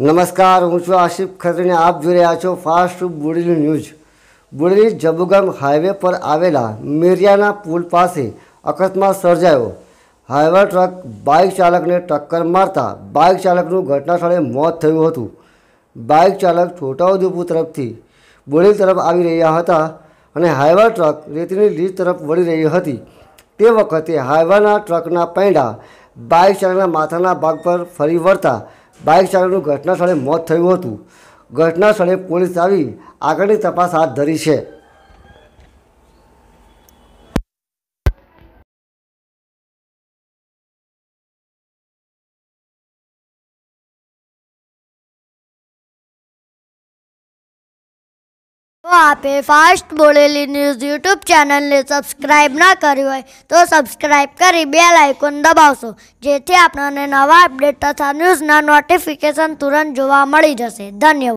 નમસ્કાર હું છું આશિફ ખત્રીને આપ જોઈ રહ્યા છો fast Bodeli news Bodeli Jabugam highway પર આવેલા મેરિયાના પુલ પાસે અકસ્માત સર્જાયો હાઈવે ટ્રક બાઇક ચાલકને ટક્કર મારતા બાઇક ચાલકનું ઘટના સ્થળે મોત થયું હતું બાઇક ચાલક છોટાઉદેપુર તરફથી બોડેલી તરફ આવી રહ્યા હતા અને હાઈવે ટ્રક રેતીની લીજ તરફ વળી રહી હતી તે વખતે હાઈવાના ટ્રકના પૈંડા બાઇક ચાલકના માથાના ભાગ પર ફરી વળતા બાઇક ચાલકનું ઘટના સ્થળે મોત થયું હતું ઘટના સ્થળે પોલીસ આવી આગળની તપાસ હાથ ધરી છે તો આપે ફાસ્ટ બોલેલી ન્યૂઝ યુટ્યુબ ચેનલને સબસ્ક્રાઇબ ના કરી હોય તો સબસ્ક્રાઇબ કરી બે લાઇકોન દબાવશો જેથી આપણને નવા અપડેટ તથા ન્યૂઝના નોટિફિકેશન તુરંત જોવા મળી જશે ધન્યવાદ